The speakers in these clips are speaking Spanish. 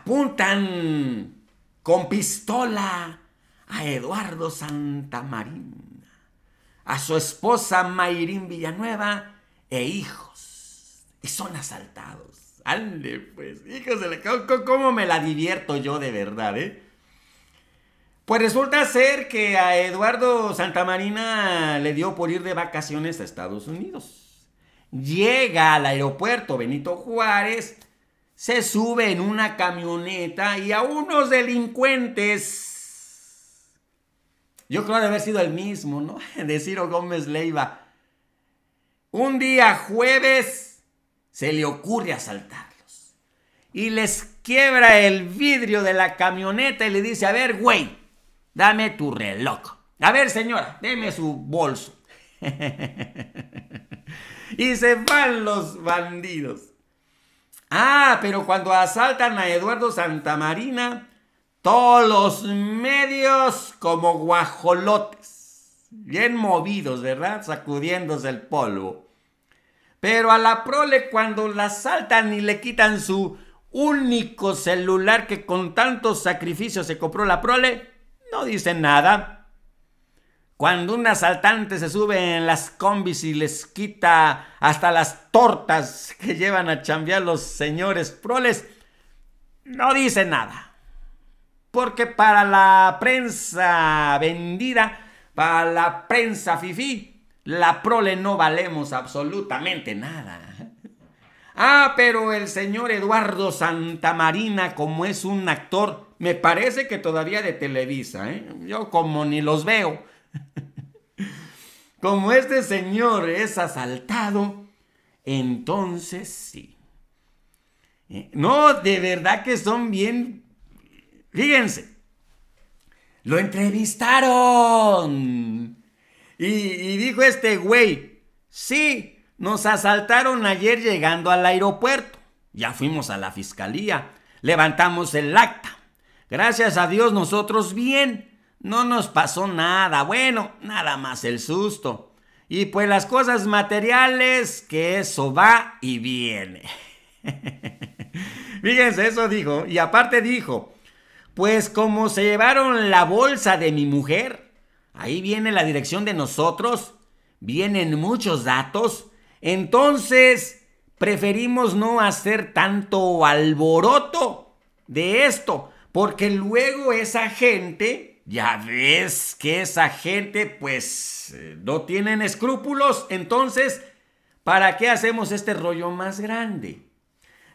apuntan con pistola a Eduardo Santamarina, a su esposa Mayrín Villanueva e hijos. Y son asaltados. Ande, pues, hijos de la... ¿Cómo me la divierto yo de verdad, eh? Pues resulta ser que a Eduardo Santamarina le dio por ir de vacaciones a Estados Unidos. Llega al aeropuerto Benito Juárez se sube en una camioneta y a unos delincuentes, yo creo de haber sido el mismo, ¿no? De Ciro Gómez Leiva. Un día jueves se le ocurre asaltarlos y les quiebra el vidrio de la camioneta y le dice, a ver, güey, dame tu reloj. A ver, señora, deme su bolso. y se van los bandidos. Ah, pero cuando asaltan a Eduardo Santamarina, todos los medios como guajolotes, bien movidos, ¿verdad? Sacudiéndose el polvo. Pero a la prole cuando la asaltan y le quitan su único celular que con tantos sacrificios se compró la prole, no dicen nada. Cuando un asaltante se sube en las combis y les quita hasta las tortas que llevan a chambear los señores proles, no dice nada. Porque para la prensa vendida, para la prensa fifí, la prole no valemos absolutamente nada. Ah, pero el señor Eduardo Santamarina, como es un actor, me parece que todavía de Televisa, ¿eh? yo como ni los veo Como este señor es asaltado, entonces sí. Eh, no, de verdad que son bien... Fíjense, lo entrevistaron. Y, dijo este güey, sí, nos asaltaron ayer llegando al aeropuerto. Ya fuimos a la fiscalía, levantamos el acta. Gracias a Dios nosotros bien. No nos pasó nada, bueno, nada más el susto. Y pues las cosas materiales, que eso va y viene. Fíjense, eso dijo. Y aparte dijo, pues como se llevaron la bolsa de mi mujer, ahí viene la dirección de nosotros, vienen muchos datos, entonces preferimos no hacer tanto alboroto de esto, porque luego esa gente ya ves que esa gente pues eh, no tienen escrúpulos, entonces, ¿para qué hacemos este rollo más grande?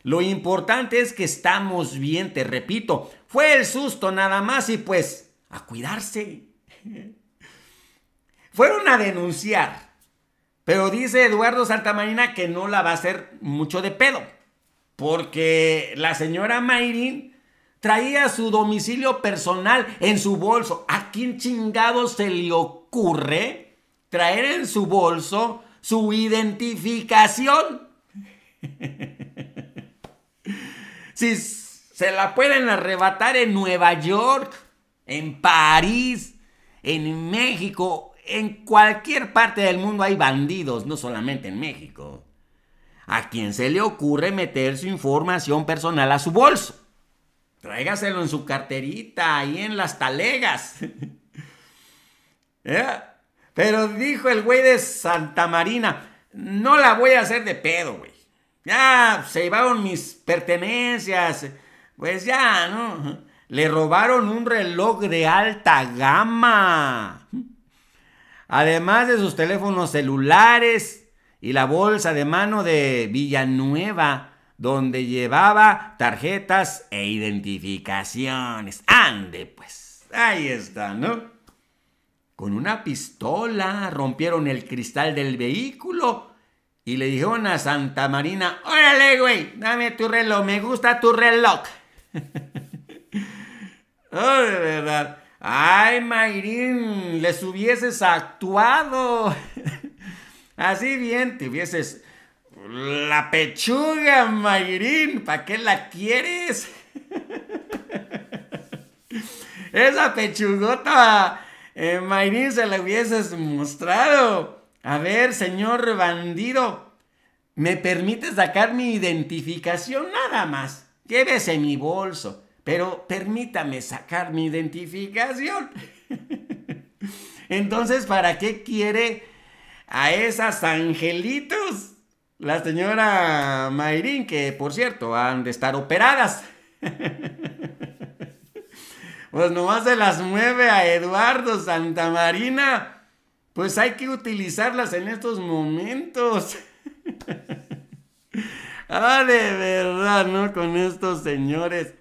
Lo importante es que estamos bien, te repito, fue el susto nada más y pues a cuidarse. Fueron a denunciar, pero dice Eduardo Santamarina que no la va a hacer mucho de pedo, porque la señora Mayrin traía su domicilio personal en su bolso. ¿A quién chingado se le ocurre traer en su bolso su identificación? si se la pueden arrebatar en Nueva York, en París, en México, en cualquier parte del mundo hay bandidos, no solamente en México. ¿A quién se le ocurre meter su información personal a su bolso? Tráigaselo en su carterita, ahí en las talegas. ¿Eh? Pero dijo el güey de Santa Marina, no la voy a hacer de pedo, güey. Ya se llevaron mis pertenencias. Pues ya, ¿no? Le robaron un reloj de alta gama. Además de sus teléfonos celulares y la bolsa de mano de Villanueva donde llevaba tarjetas e identificaciones. Ande, pues, ahí está, ¿no? Con una pistola rompieron el cristal del vehículo y le dijeron a Santa Marina, órale, güey, dame tu reloj, me gusta tu reloj. oh, de verdad. Ay, Mayrín, les hubieses actuado. Así bien, te hubieses la pechuga, Mayrin, ¿para qué la quieres? Esa pechugota, eh, Mayrin, se la hubieses mostrado. A ver, señor bandido, ¿me permite sacar mi identificación nada más? Llévese mi bolso, pero permítame sacar mi identificación. Entonces, ¿para qué quiere a esas angelitos? La señora Mayrín, que por cierto, han de estar operadas. Pues nomás se las mueve a Eduardo Santamarina. Pues hay que utilizarlas en estos momentos. ah, de verdad, ¿no? Con estos señores.